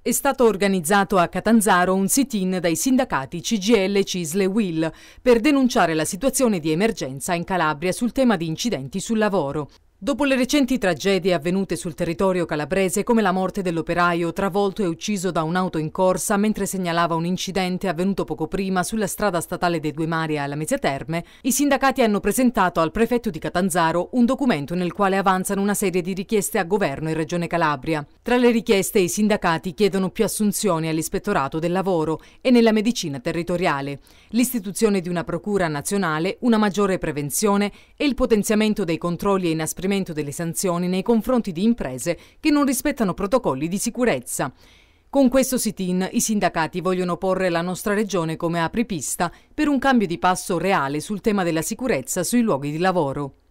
È stato organizzato a Catanzaro un sit-in dai sindacati CGL, Cisle e Will per denunciare la situazione di emergenza in Calabria sul tema di incidenti sul lavoro. Dopo le recenti tragedie avvenute sul territorio calabrese, come la morte dell'operaio travolto e ucciso da un'auto in corsa mentre segnalava un incidente avvenuto poco prima sulla strada statale dei Due Mari alla Mezzia Terme, i sindacati hanno presentato al prefetto di Catanzaro un documento nel quale avanzano una serie di richieste a governo e Regione Calabria. Tra le richieste i sindacati chiedono più assunzioni all'ispettorato del lavoro e nella medicina territoriale, l'istituzione di una procura nazionale, una maggiore prevenzione e il potenziamento dei controlli e inasprimento inasprimento delle sanzioni nei confronti di imprese che non rispettano protocolli di sicurezza. Con questo sit-in i sindacati vogliono porre la nostra regione come apripista per un cambio di passo reale sul tema della sicurezza sui luoghi di lavoro.